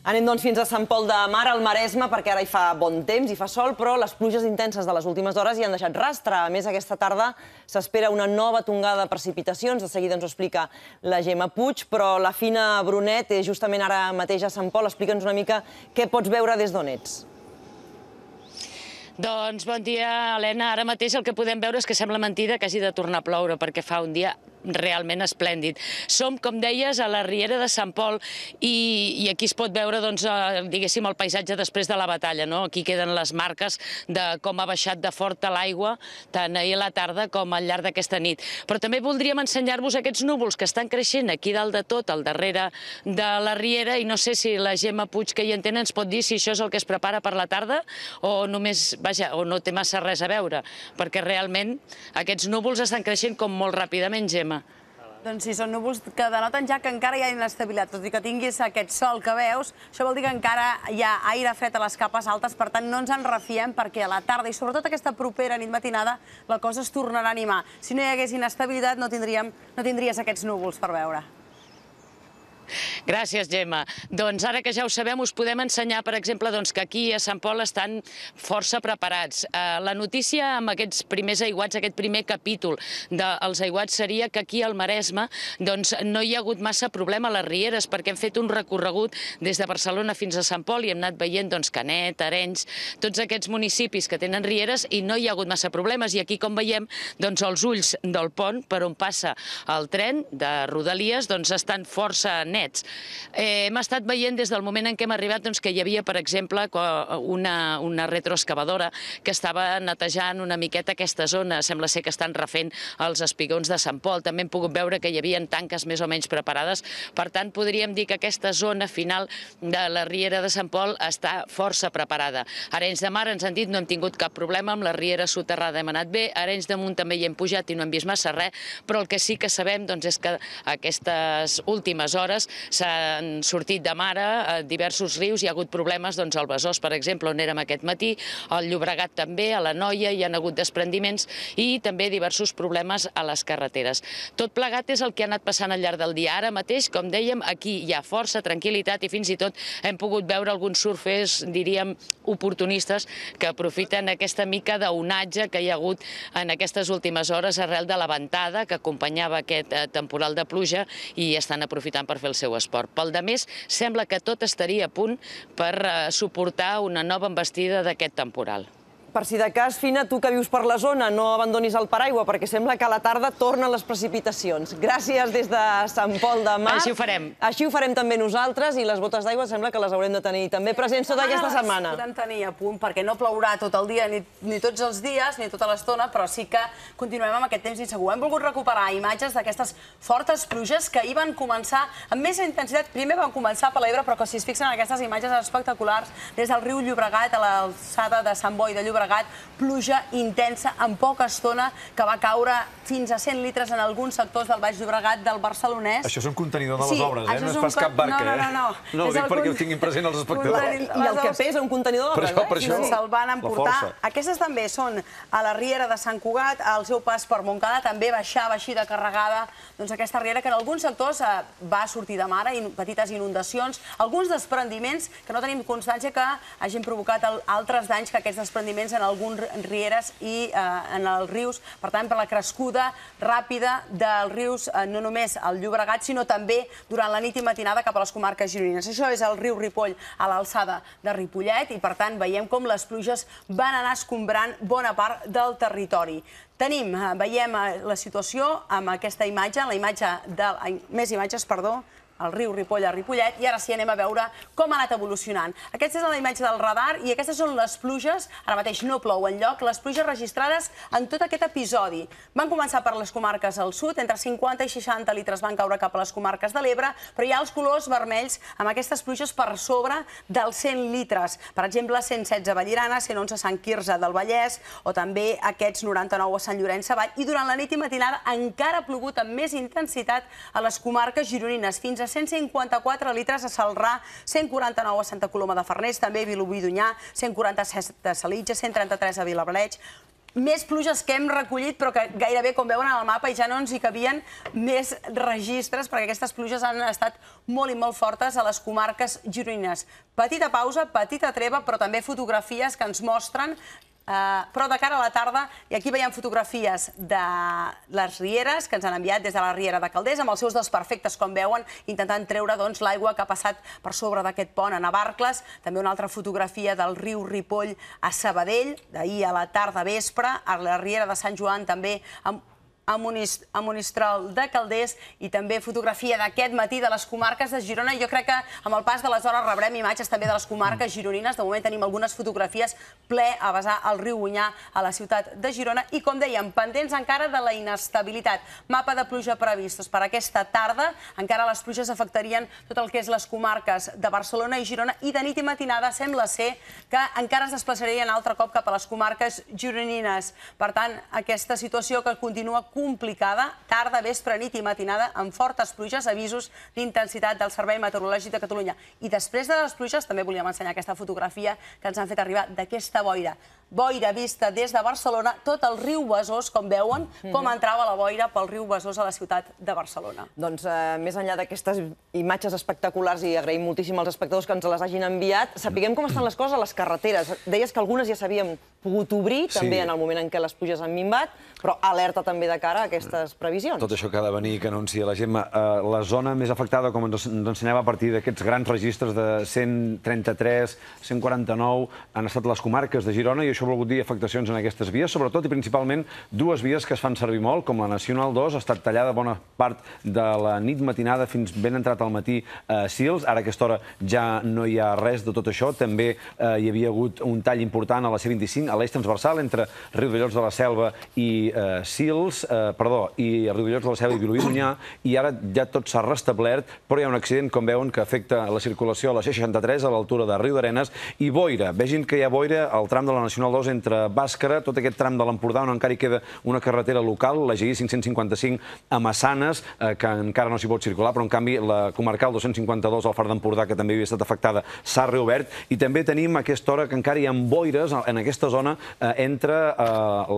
Anem doncs fins a Sant Pol de Mar, al Maresme, perquè ara hi fa bon temps, i fa sol, però les pluges intenses de les últimes hores hi han deixat rastre. A més, aquesta tarda s'espera una nova tongada de precipitacions, de seguida ens ho explica la Gemma Puig, però la Fina Brunet és eh, justament ara mateix a Sant Pol. Explica'ns una mica què pots veure des d'on ets. Doncs bon dia, Helena. Ara mateix el que podem veure és que sembla mentida que hagi de tornar a ploure, perquè fa un dia realment esplèndid. Som, com deies, a la Riera de Sant Pol i, i aquí es pot veure, doncs, eh, diguéssim, el paisatge després de la batalla. No? Aquí queden les marques de com ha baixat de forta l'aigua tant ahir a la tarda com al llarg d'aquesta nit. Però també voldríem ensenyar-vos aquests núvols que estan creixent aquí dalt de tot, al darrere de la Riera, i no sé si la Gemma Puig, que hi entén, ens pot dir si això és el que es prepara per la tarda o només, vaja, o no té massa res a veure, perquè realment aquests núvols estan creixent com molt ràpidament, Gemma demà. Doncs sí, són núvols que denoten ja que encara hi ha inestabilitat. Tot i que tinguis aquest sol que veus, això vol dir que encara hi ha aire fred a les capes altes, per tant, no ens en refiem perquè a la tarda i sobretot aquesta propera nit matinada la cosa es tornarà a animar. Si no hi hagués inestabilitat, no, tindríem, no tindries aquests núvols per veure. Gràcies, Gemma. Doncs ara que ja ho sabem, us podem ensenyar, per exemple, doncs, que aquí a Sant Pol estan força preparats. Eh, la notícia amb aquests primers aiguats, aquest primer capítol dels aiguats, seria que aquí al Maresme doncs, no hi ha hagut massa problema a les rieres, perquè hem fet un recorregut des de Barcelona fins a Sant Pol i hem anat veient doncs, Canet, Arenys, tots aquests municipis que tenen rieres i no hi ha hagut massa problemes. I aquí, com veiem, doncs, els ulls del pont per on passa el tren de Rodalies doncs, estan força nets nets. Eh, hem estat veient des del moment en què hem arribat doncs, que hi havia, per exemple, una, una retroexcavadora que estava netejant una miqueta aquesta zona. Sembla ser que estan refent els espigons de Sant Pol. També hem pogut veure que hi havia tanques més o menys preparades. Per tant, podríem dir que aquesta zona final de la Riera de Sant Pol està força preparada. Arenys de Mar, ens han dit, no hem tingut cap problema amb la Riera soterrada, hem anat bé. Arenys de Munt també hi hem pujat i no hem vist massa res, però el que sí que sabem doncs, és que aquestes últimes hores s'han sortit de mare a diversos rius, hi ha hagut problemes doncs, al Besòs, per exemple, on érem aquest matí, al Llobregat també, a la Noia, hi han hagut desprendiments i també diversos problemes a les carreteres. Tot plegat és el que ha anat passant al llarg del dia. Ara mateix, com dèiem, aquí hi ha força, tranquil·litat i fins i tot hem pogut veure alguns surfers, diríem, oportunistes que aprofiten aquesta mica d'onatge que hi ha hagut en aquestes últimes hores arrel de la ventada que acompanyava aquest eh, temporal de pluja i estan aprofitant per fer el seu esport. Pel de més, sembla que tot estaria a punt per eh, suportar una nova embestida d'aquest temporal. Per si de cas, Fina, tu que vius per la zona, no abandonis el paraigua, perquè sembla que a la tarda tornen les precipitacions. Gràcies des de Sant Pol de Mar. Així ho farem. Així ho farem també nosaltres, i les botes d'aigua sembla que les haurem de tenir també presents tota aquesta ah, setmana. Podem tenir a punt, perquè no plourà tot el dia, ni, ni tots els dies, ni tota l'estona, però sí que continuem amb aquest temps insegur. Hem volgut recuperar imatges d'aquestes fortes pluges que hi van començar amb més intensitat. Primer van començar per l'Ebre, però que si es fixen en aquestes imatges espectaculars, des del riu Llobregat a l'alçada de Sant Boi de Llobregat, Llobregat, pluja intensa en poca estona que va caure fins a 100 litres en alguns sectors del Baix Llobregat, del Barcelonès. Això és un contenidor de les sí, obres, eh? No és pas cap barca, no, no, no, no. eh? No, ho dic perquè ho tinguin present els espectadors. I el que pesa un contenidor de eh? Per això, sí, Se'l van emportar. Aquestes també són a la Riera de Sant Cugat, al seu pas per Montcada, també baixava així de carregada doncs, aquesta riera que en alguns sectors eh, va sortir de mare, in petites inundacions, alguns desprendiments que no tenim constància que hagin provocat altres danys que aquests desprendiments aiguamolls en alguns rieres i eh, en els rius. Per tant, per la crescuda ràpida dels rius, eh, no només al Llobregat, sinó també durant la nit i matinada cap a les comarques gironines. Això és el riu Ripoll a l'alçada de Ripollet i, per tant, veiem com les pluges van anar escombrant bona part del territori. Tenim, eh, veiem la situació amb aquesta imatge, la imatge de, més imatges, perdó, el riu Ripoll a Ripollet, i ara sí anem a veure com ha anat evolucionant. Aquesta és la imatge del radar i aquestes són les pluges, ara mateix no plou en lloc, les pluges registrades en tot aquest episodi. Van començar per les comarques al sud, entre 50 i 60 litres van caure cap a les comarques de l'Ebre, però hi ha els colors vermells amb aquestes pluges per sobre dels 100 litres. Per exemple, 116 a Vallirana, 111 a Sant Quirze del Vallès, o també aquests 99 a Sant Llorenç Savall, i durant la nit i matinada encara ha plogut amb més intensitat a les comarques gironines, fins a 154 litres a Salrà, 149 a Santa Coloma de Farners, també a Vilobí d'Unyà, 147 a Salitja, 133 a Vilabreig, més pluges que hem recollit, però que gairebé, com veuen en el mapa, ja no ens hi cabien més registres, perquè aquestes pluges han estat molt i molt fortes a les comarques gironines. Petita pausa, petita treva, però també fotografies que ens mostren Eh, però de cara a la tarda, i aquí veiem fotografies de les rieres que ens han enviat des de la riera de Caldés, amb els seus desperfectes, com veuen, intentant treure doncs, l'aigua que ha passat per sobre d'aquest pont a Navarcles. També una altra fotografia del riu Ripoll a Sabadell, d'ahir a la tarda vespre, a la riera de Sant Joan també, amb a, Monistrol de Calders i també fotografia d'aquest matí de les comarques de Girona. Jo crec que amb el pas de les hores rebrem imatges també de les comarques mm. gironines. De moment tenim algunes fotografies ple a basar al riu Gunyà a la ciutat de Girona i, com dèiem, pendents encara de la inestabilitat. Mapa de pluja previstos per aquesta tarda. Encara les pluges afectarien tot el que és les comarques de Barcelona i Girona i de nit i matinada sembla ser que encara es desplaçarien altre cop cap a les comarques gironines. Per tant, aquesta situació que continua col·locant complicada, tarda, vespre, nit i matinada, amb fortes pluges, avisos d'intensitat del Servei Meteorològic de Catalunya. I després de les pluges també volíem ensenyar aquesta fotografia que ens han fet arribar d'aquesta boira. Boira vista des de Barcelona, tot el riu Besòs, com veuen, com mhm. entrava la boira pel riu Besòs a la ciutat de Barcelona. Doncs eh, més enllà d'aquestes imatges espectaculars i agraïm moltíssim als espectadors que ens les hagin enviat, sapiguem com estan les coses a les carreteres. Deies que algunes ja s'havien pogut obrir, també en el moment en què les pluges han minvat, però alerta també de cara a aquestes previsions. Tot això que ha de venir que anuncia la Gemma. Eh, la zona més afectada, com ens, ensenyava a partir d'aquests grans registres de 133, 149, han estat les comarques de Girona i això ha volgut dir afectacions en aquestes vies, sobretot i principalment dues vies que es fan servir molt, com la Nacional 2, ha estat tallada bona part de la nit matinada fins ben entrat al matí a Sils. Ara a aquesta hora ja no hi ha res de tot això. També eh, hi havia hagut un tall important a la C-25, a l'eix transversal, entre Riu de la Selva i eh, Sils eh, perdó, i a Riudellots de la Seu i Vilobí d'Onyar, i ara ja tot s'ha restablert, però hi ha un accident, com veuen, que afecta la circulació a la 63 a l'altura de Riu d'Arenes, i boira. Vegin que hi ha boira al tram de la Nacional 2 entre Bàscara, tot aquest tram de l'Empordà, on encara hi queda una carretera local, la GI 555 a Massanes, eh, que encara no s'hi pot circular, però en canvi la comarcal 252 al Far d'Empordà, que també havia estat afectada, s'ha reobert, i també tenim a aquesta hora que encara hi ha boires en aquesta zona eh, entre eh,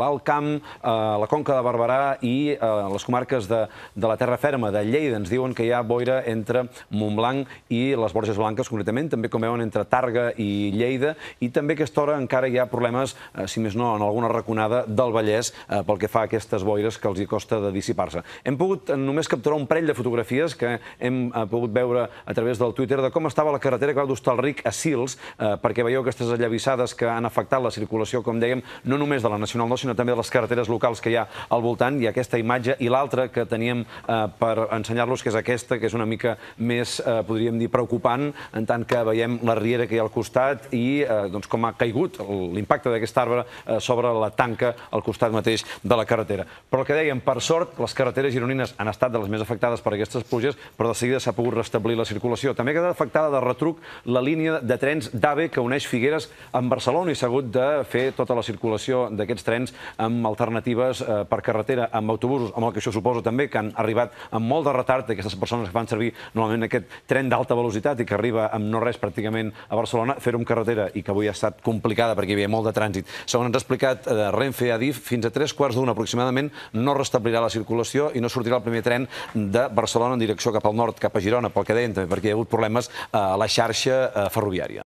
l'Alt Camp, eh, la Conca de Barberà i eh, les comarques de, de la terra ferma, de Lleida. Ens diuen que hi ha boira entre Montblanc i les Borges Blanques, concretament, també com veuen entre Targa i Lleida, i també a aquesta hora encara hi ha problemes, eh, si més no, en alguna raconada del Vallès eh, pel que fa a aquestes boires que els hi costa de dissipar-se. Hem pogut només capturar un parell de fotografies que hem eh, pogut veure a través del Twitter de com estava la carretera que va d'Hostalric a Sils, eh, perquè veieu aquestes allavissades que han afectat la circulació, com dèiem, no només de la Nacional 2, sinó també de les carreteres locals que hi ha al voltant. Hi ha aquesta imatge i l'altra que teníem eh, per ensenyar-los, que és aquesta, que és una mica més, eh, podríem dir, preocupant, en tant que veiem la riera que hi ha al costat i eh, doncs, com ha caigut l'impacte d'aquest arbre eh, sobre la tanca al costat mateix de la carretera. Però el que dèiem, per sort, les carreteres gironines han estat de les més afectades per aquestes pluges, però de seguida s'ha pogut restablir la circulació. També ha quedat afectada de retruc la línia de trens d'AVE que uneix Figueres amb Barcelona i s'ha hagut de fer tota la circulació d'aquests trens amb alternatives eh, per per carretera amb autobusos, amb el que això suposa també que han arribat amb molt de retard aquestes persones que fan servir normalment aquest tren d'alta velocitat i que arriba amb no res pràcticament a Barcelona, fer-ho amb carretera i que avui ha estat complicada perquè hi havia molt de trànsit. Segons ens ha explicat eh, Renfe a DIF, fins a tres quarts d'una aproximadament no restablirà la circulació i no sortirà el primer tren de Barcelona en direcció cap al nord, cap a Girona, pel que deien també, perquè hi ha hagut problemes eh, a la xarxa eh, ferroviària.